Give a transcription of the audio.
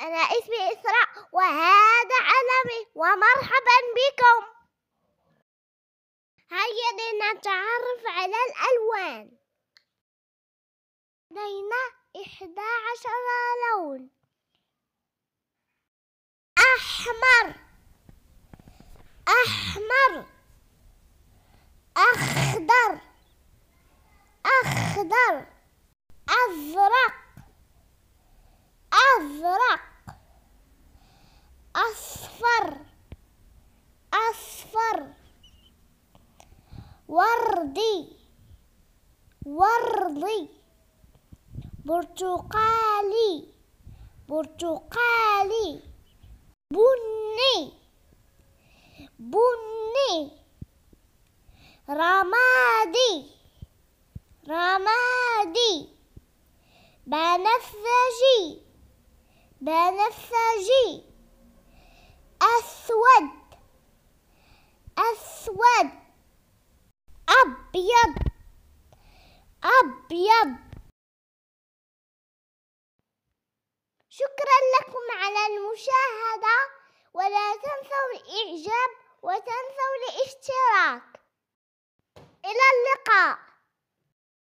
أنا اسمي إسراء وهذا علمي ومرحبا بكم هيا لنتعرف على الألوان لدينا إحدى عشر لون أحمر أحمر أخضر أخضر أزرق أصفر أصفر وردي وردي برتقالي برتقالي بني بني رمادي رمادي بنفسجي بنفسجي أسود أسود أبيض أبيض شكرا لكم على المشاهدة ولا تنسوا الإعجاب وتنسوا الاشتراك إلى اللقاء